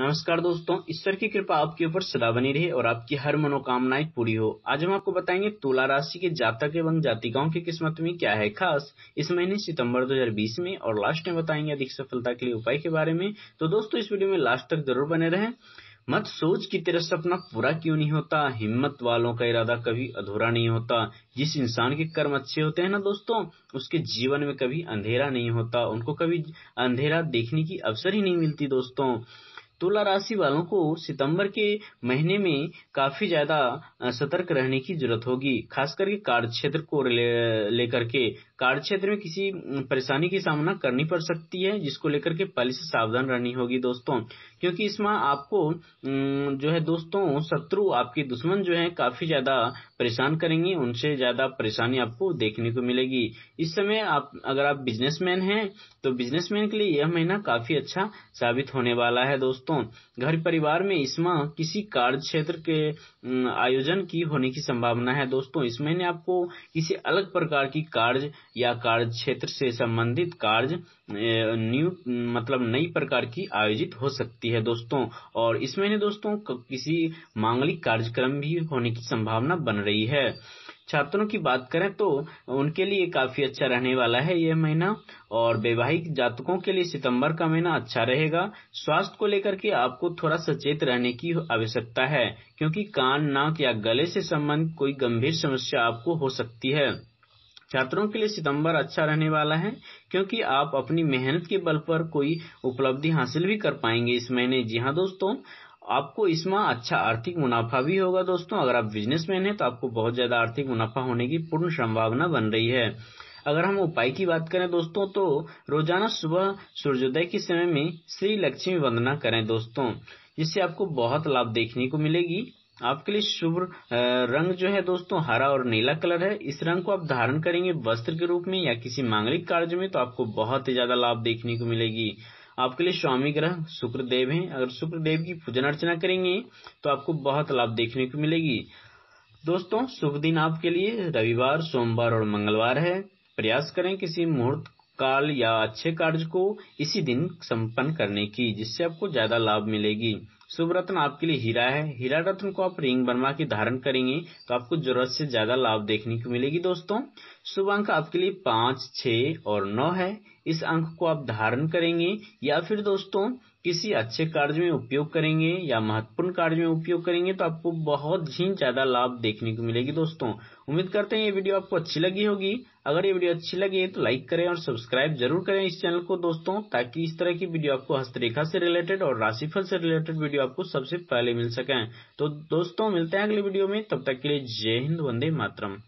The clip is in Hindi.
नमस्कार दोस्तों ईश्वर की कृपा आपके ऊपर सदा बनी रहे और आपकी हर मनोकामनाएं पूरी हो आज हम आपको बताएंगे तुला राशि के जातक एवं जातिकाओं की किस्मत में क्या है खास इस महीने सितंबर 2020 में और लास्ट में बताएंगे अधिक सफलता के लिए उपाय के बारे में तो दोस्तों इस वीडियो में लास्ट तक जरूर बने रहें मत सोच कि तेरा सपना पूरा क्यों नहीं होता हिम्मत वालों का इरादा कभी अधूरा नहीं होता जिस इंसान के कर्म अच्छे होते हैं ना दोस्तों उसके जीवन में कभी अंधेरा नहीं होता उनको कभी अंधेरा देखने की अवसर ही नहीं मिलती दोस्तों तुला राशि वालों को सितंबर के महीने में काफी ज्यादा सतर्क रहने की जरूरत होगी खास करके कार्य क्षेत्र को लेकर के कार्य क्षेत्र में किसी परेशानी की सामना करनी पड़ सकती है जिसको लेकर के पहले से सावधान रहनी होगी दोस्तों क्योंकि इसमें आपको जो है दोस्तों शत्रु आपके दुश्मन जो है काफी ज्यादा परेशान करेंगे उनसे ज्यादा परेशानी आपको देखने को मिलेगी इस समय आप अगर आप बिजनेसमैन हैं तो बिजनेसमैन के लिए यह महीना काफी अच्छा साबित होने वाला है दोस्तों घर परिवार में इसमें किसी कार्य क्षेत्र के आयोजन की होने की संभावना है दोस्तों इस महीने आपको किसी अलग प्रकार की कार्य या कार्य क्षेत्र से संबंधित कार्य न्यू मतलब नई प्रकार की आयोजित हो सकती है दोस्तों और इस महीने दोस्तों किसी मांगलिक कार्यक्रम भी होने की संभावना बन रही है छात्रों की बात करें तो उनके लिए काफी अच्छा रहने वाला है यह महीना और वैवाहिक जातकों के लिए सितंबर का महीना अच्छा रहेगा स्वास्थ्य को लेकर के आपको थोड़ा सचेत रहने की आवश्यकता है क्योंकि कान नाक या गले से संबंधित कोई गंभीर समस्या आपको हो सकती है छात्रों के लिए सितंबर अच्छा रहने वाला है क्योंकि आप अपनी मेहनत के बल पर कोई उपलब्धि हासिल भी कर पाएंगे इस महीने जी हाँ दोस्तों आपको इस माह अच्छा आर्थिक मुनाफा भी होगा दोस्तों अगर आप बिजनेसमैन हैं तो आपको बहुत ज़्यादा आर्थिक मुनाफा होने की पूर्ण संभावना बन रही है अगर हम उपाय की बात करें दोस्तों तो रोजाना सुबह सूर्योदय के समय में श्री लक्ष्मी वंदना करें दोस्तों जिससे आपको बहुत लाभ देखने को मिलेगी आपके लिए शुभ रंग जो है दोस्तों हरा और नीला कलर है इस रंग को आप धारण करेंगे वस्त्र के रूप में या किसी मांगलिक कार्य में तो आपको बहुत ही ज्यादा लाभ देखने को मिलेगी आपके लिए स्वामी ग्रह शुक्रदेव हैं अगर शुक्रदेव की पूजन अर्चना करेंगे तो आपको बहुत लाभ देखने को मिलेगी दोस्तों शुभ दिन आपके लिए रविवार सोमवार और मंगलवार है प्रयास करें किसी मुहूर्त काल या अच्छे कार्य को इसी दिन संपन्न करने की जिससे आपको ज्यादा लाभ मिलेगी शुभ रत्न आपके लिए हीरा है हीरा रत्न को आप रिंग बनवा के धारण करेंगे तो आपको जरूरत से ज्यादा लाभ देखने को मिलेगी दोस्तों शुभ अंक आपके लिए पांच छ और नौ है इस अंक को आप धारण करेंगे या फिर दोस्तों किसी अच्छे कार्य में उपयोग करेंगे या महत्वपूर्ण कार्य में उपयोग करेंगे तो आपको बहुत ही ज्यादा लाभ देखने को मिलेगी दोस्तों उम्मीद करते हैं ये वीडियो आपको अच्छी लगी होगी अगर ये वीडियो अच्छी है तो लाइक करें और सब्सक्राइब जरूर करें इस चैनल को दोस्तों ताकि इस तरह की वीडियो आपको हस्तरेखा से रिलेटेड और राशिफल से रिलेटेड वीडियो वीडियो आपको सबसे पहले मिल सके तो दोस्तों मिलते हैं अगले वीडियो में तब तक के लिए जय हिंद वंदे मातरम